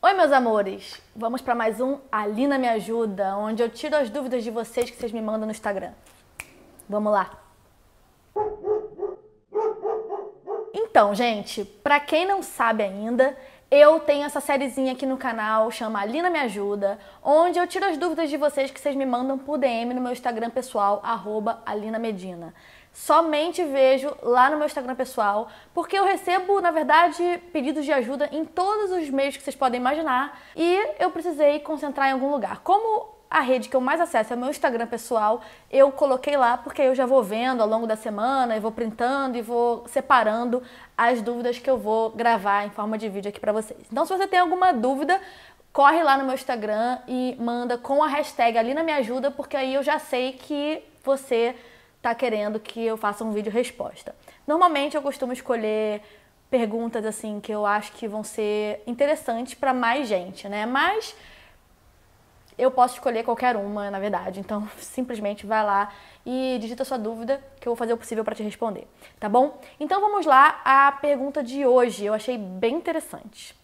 Oi, meus amores! Vamos para mais um Alina Me Ajuda, onde eu tiro as dúvidas de vocês que vocês me mandam no Instagram. Vamos lá! Então, gente, para quem não sabe ainda, eu tenho essa sériezinha aqui no canal, chama Alina Me Ajuda, onde eu tiro as dúvidas de vocês que vocês me mandam por DM no meu Instagram pessoal, arroba Alina Medina somente vejo lá no meu Instagram pessoal, porque eu recebo, na verdade, pedidos de ajuda em todos os meios que vocês podem imaginar e eu precisei concentrar em algum lugar. Como a rede que eu mais acesso é o meu Instagram pessoal, eu coloquei lá porque eu já vou vendo ao longo da semana, eu vou printando e vou separando as dúvidas que eu vou gravar em forma de vídeo aqui para vocês. Então, se você tem alguma dúvida, corre lá no meu Instagram e manda com a hashtag ali na minha ajuda, porque aí eu já sei que você está querendo que eu faça um vídeo resposta. Normalmente eu costumo escolher perguntas assim que eu acho que vão ser interessantes para mais gente, né? Mas eu posso escolher qualquer uma, na verdade. Então, simplesmente vai lá e digita sua dúvida que eu vou fazer o possível para te responder, tá bom? Então, vamos lá à pergunta de hoje. Eu achei bem interessante.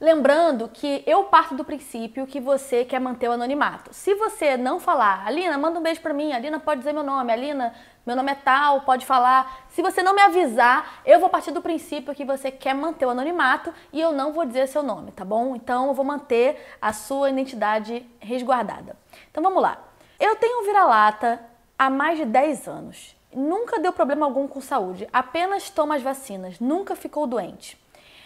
Lembrando que eu parto do princípio que você quer manter o anonimato. Se você não falar, Alina, manda um beijo para mim, Alina pode dizer meu nome, Alina, meu nome é tal, pode falar. Se você não me avisar, eu vou partir do princípio que você quer manter o anonimato e eu não vou dizer seu nome, tá bom? Então eu vou manter a sua identidade resguardada. Então vamos lá. Eu tenho um vira-lata há mais de 10 anos. Nunca deu problema algum com saúde, apenas toma as vacinas, nunca ficou doente.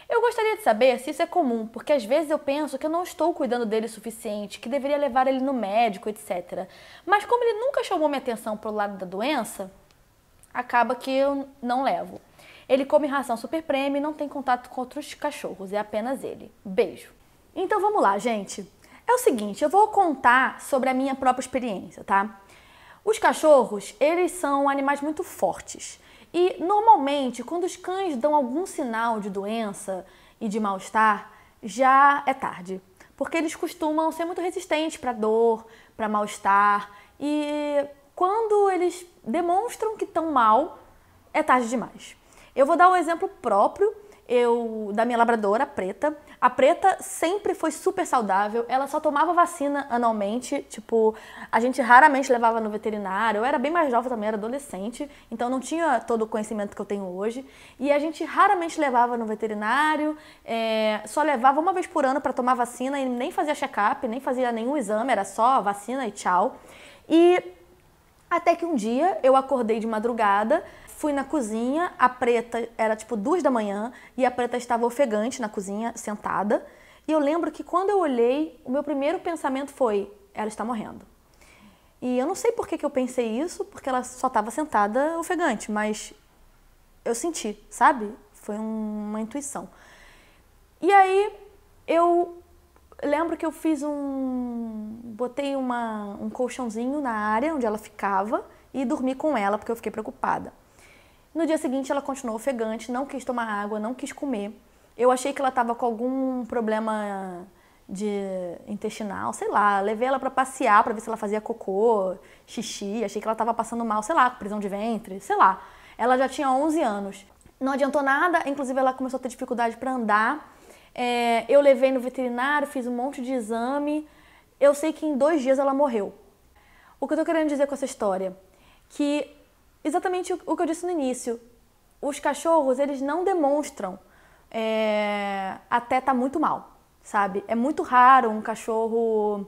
Eu gostaria de saber se isso é comum, porque às vezes eu penso que eu não estou cuidando dele o suficiente, que deveria levar ele no médico, etc. Mas como ele nunca chamou minha atenção para o lado da doença, acaba que eu não levo. Ele come ração super premium e não tem contato com outros cachorros, é apenas ele. Beijo. Então vamos lá, gente. É o seguinte, eu vou contar sobre a minha própria experiência, tá? Os cachorros, eles são animais muito fortes. E normalmente, quando os cães dão algum sinal de doença e de mal-estar, já é tarde, porque eles costumam ser muito resistentes para dor, para mal-estar e quando eles demonstram que estão mal, é tarde demais. Eu vou dar um exemplo próprio eu da minha labradora, Preta. A Preta sempre foi super saudável, ela só tomava vacina anualmente, tipo, a gente raramente levava no veterinário. Eu era bem mais jovem também, era adolescente, então não tinha todo o conhecimento que eu tenho hoje. E a gente raramente levava no veterinário, é, só levava uma vez por ano para tomar vacina e nem fazia check-up, nem fazia nenhum exame, era só vacina e tchau. E até que um dia eu acordei de madrugada, fui na cozinha, a preta era tipo duas da manhã e a preta estava ofegante na cozinha, sentada. E eu lembro que quando eu olhei, o meu primeiro pensamento foi: ela está morrendo. E eu não sei por que, que eu pensei isso, porque ela só estava sentada ofegante, mas eu senti, sabe? Foi uma intuição. E aí eu lembro que eu fiz um. botei uma, um colchãozinho na área onde ela ficava e dormi com ela porque eu fiquei preocupada. No dia seguinte ela continuou ofegante, não quis tomar água, não quis comer. Eu achei que ela estava com algum problema de intestinal, sei lá. Levei ela para passear para ver se ela fazia cocô, xixi, achei que ela estava passando mal, sei lá, prisão de ventre, sei lá. Ela já tinha 11 anos. Não adiantou nada, inclusive ela começou a ter dificuldade para andar. É, eu levei no veterinário, fiz um monte de exame. Eu sei que em dois dias ela morreu. O que eu tô querendo dizer com essa história? Que exatamente o que eu disse no início. Os cachorros, eles não demonstram é, até tá muito mal, sabe? É muito raro um cachorro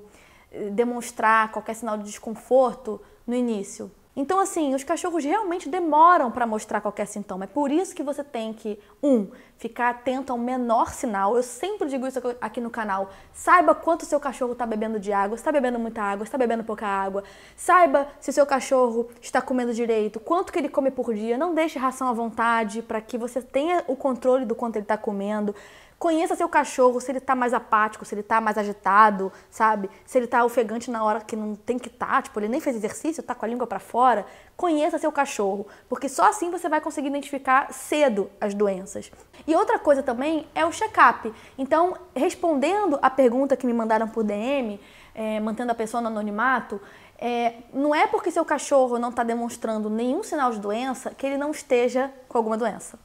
eh, demonstrar qualquer sinal de desconforto no início. Então, assim, os cachorros realmente demoram para mostrar qualquer sintoma. É por isso que você tem que, um, ficar atento ao menor sinal. Eu sempre digo isso aqui no canal. Saiba quanto seu cachorro está bebendo de água, está bebendo muita água, está bebendo pouca água. Saiba se o seu cachorro está comendo direito, quanto que ele come por dia. Não deixe ração à vontade para que você tenha o controle do quanto ele está comendo. Conheça seu cachorro, se ele tá mais apático, se ele tá mais agitado, sabe? Se ele tá ofegante na hora que não tem que estar, tá, tipo, ele nem fez exercício, tá com a língua para fora. Conheça seu cachorro, porque só assim você vai conseguir identificar cedo as doenças. E outra coisa também é o check-up. Então, respondendo a pergunta que me mandaram por DM, é, mantendo a pessoa no anonimato, é, não é porque seu cachorro não está demonstrando nenhum sinal de doença que ele não esteja com alguma doença.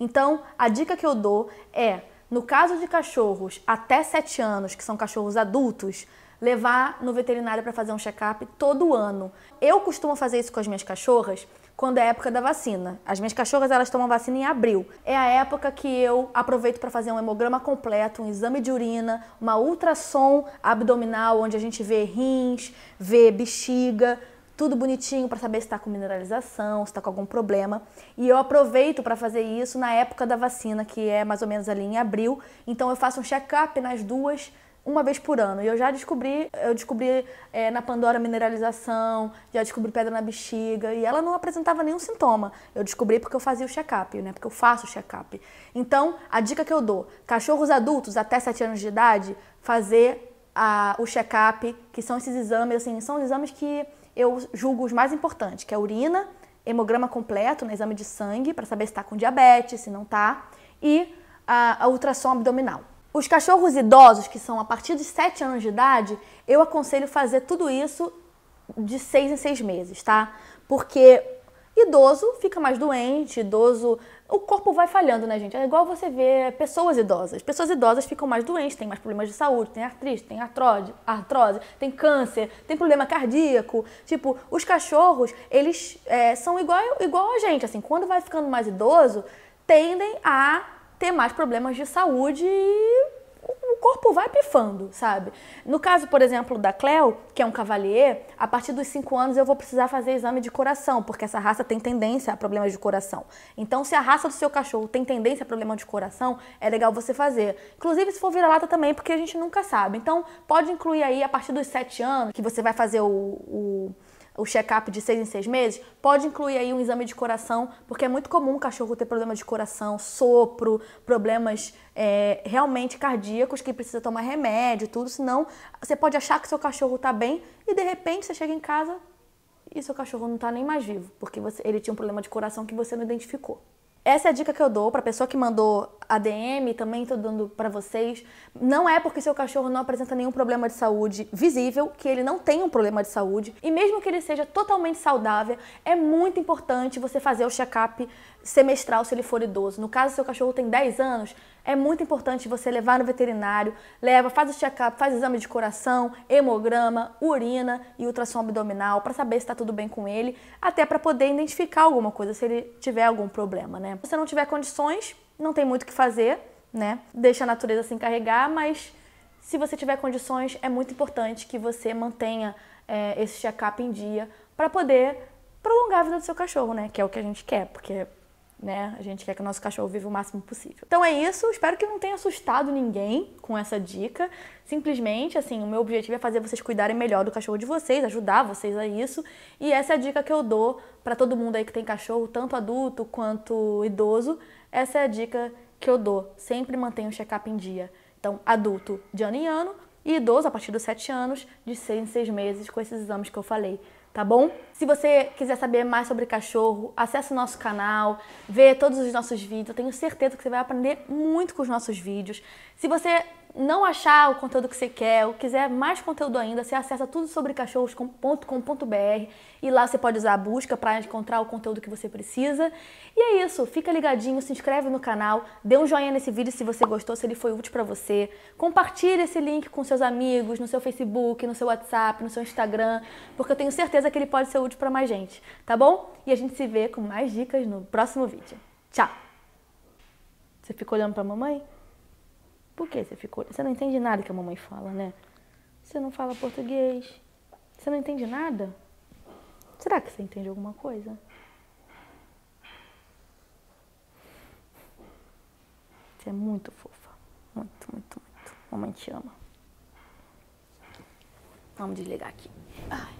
Então, a dica que eu dou é no caso de cachorros até 7 anos, que são cachorros adultos, levar no veterinário para fazer um check-up todo ano. Eu costumo fazer isso com as minhas cachorras quando é época da vacina. As minhas cachorras elas tomam vacina em abril. É a época que eu aproveito para fazer um hemograma completo, um exame de urina, uma ultrassom abdominal onde a gente vê rins, vê bexiga, tudo bonitinho para saber se está com mineralização, se está com algum problema. E eu aproveito para fazer isso na época da vacina, que é mais ou menos ali em abril. Então eu faço um check-up nas duas uma vez por ano. E eu já descobri, eu descobri é, na Pandora mineralização, já descobri pedra na bexiga, e ela não apresentava nenhum sintoma. Eu descobri porque eu fazia o check-up, né? Porque eu faço o check-up. Então, a dica que eu dou: cachorros adultos até 7 anos de idade, fazer a, o check-up, que são esses exames, assim, são exames que eu julgo os mais importantes, que é a urina, hemograma completo no né, exame de sangue, para saber se está com diabetes, se não está, e a, a ultrassom abdominal. Os cachorros idosos, que são a partir de 7 anos de idade, eu aconselho fazer tudo isso de 6 em 6 meses, tá? Porque idoso fica mais doente, idoso o corpo vai falhando, né, gente? É igual você ver pessoas idosas. Pessoas idosas ficam mais doentes, têm mais problemas de saúde, têm artrite, têm artrose, artrose têm câncer, têm problema cardíaco. Tipo, os cachorros, eles é, são igual, igual a gente, assim. Quando vai ficando mais idoso, tendem a ter mais problemas de saúde e corpo vai pifando, sabe? No caso, por exemplo, da Cleo, que é um cavalier, a partir dos 5 anos eu vou precisar fazer exame de coração, porque essa raça tem tendência a problemas de coração. Então, se a raça do seu cachorro tem tendência a problema de coração, é legal você fazer. Inclusive, se for vira-lata também, porque a gente nunca sabe. Então, pode incluir aí a partir dos 7 anos, que você vai fazer o, o o check-up de seis em seis meses, pode incluir aí um exame de coração, porque é muito comum o cachorro ter problema de coração, sopro, problemas é, realmente cardíacos que precisa tomar remédio, tudo, senão você pode achar que seu cachorro está bem e de repente você chega em casa e seu cachorro não está nem mais vivo, porque você, ele tinha um problema de coração que você não identificou. Essa é a dica que eu dou para pessoa que mandou a DM, também estou dando para vocês. Não é porque seu cachorro não apresenta nenhum problema de saúde visível que ele não tem um problema de saúde. E mesmo que ele seja totalmente saudável, é muito importante você fazer o check-up semestral se ele for idoso. No caso, seu cachorro tem 10 anos, é muito importante você levar no veterinário, leva, faz o check-up, faz o exame de coração, hemograma, urina e ultrassom abdominal para saber se está tudo bem com ele, até para poder identificar alguma coisa, se ele tiver algum problema, né? Se você não tiver condições, não tem muito o que fazer, né? Deixa a natureza se encarregar, mas se você tiver condições, é muito importante que você mantenha é, esse check-up em dia para poder prolongar a vida do seu cachorro, né? Que é o que a gente quer, porque né? A gente quer que o nosso cachorro viva o máximo possível. Então é isso, espero que não tenha assustado ninguém com essa dica. Simplesmente, assim, o meu objetivo é fazer vocês cuidarem melhor do cachorro de vocês, ajudar vocês a isso. E essa é a dica que eu dou para todo mundo aí que tem cachorro, tanto adulto quanto idoso. Essa é a dica que eu dou. Sempre mantenha o check-up em dia. Então, adulto de ano em ano e idoso a partir dos 7 anos, de 6 em 6 meses, com esses exames que eu falei, tá bom? Se você quiser saber mais sobre cachorro, acesse o nosso canal, vê todos os nossos vídeos. Eu tenho certeza que você vai aprender muito com os nossos vídeos. Se você não achar o conteúdo que você quer ou quiser mais conteúdo ainda, você acessa tudo sobre cachorros.com.br e lá você pode usar a busca para encontrar o conteúdo que você precisa. E é isso, fica ligadinho, se inscreve no canal, dê um joinha nesse vídeo se você gostou, se ele foi útil para você. Compartilhe esse link com seus amigos, no seu Facebook, no seu WhatsApp, no seu Instagram, porque eu tenho certeza que ele pode ser útil útil para mais gente, tá bom? E a gente se vê com mais dicas no próximo vídeo. Tchau! Você ficou olhando para a mamãe? Por que você ficou? Você não entende nada que a mamãe fala, né? Você não fala português. Você não entende nada? Será que você entende alguma coisa? Você é muito fofa. Muito, muito, muito. Mamãe te ama. Vamos desligar aqui. Ai.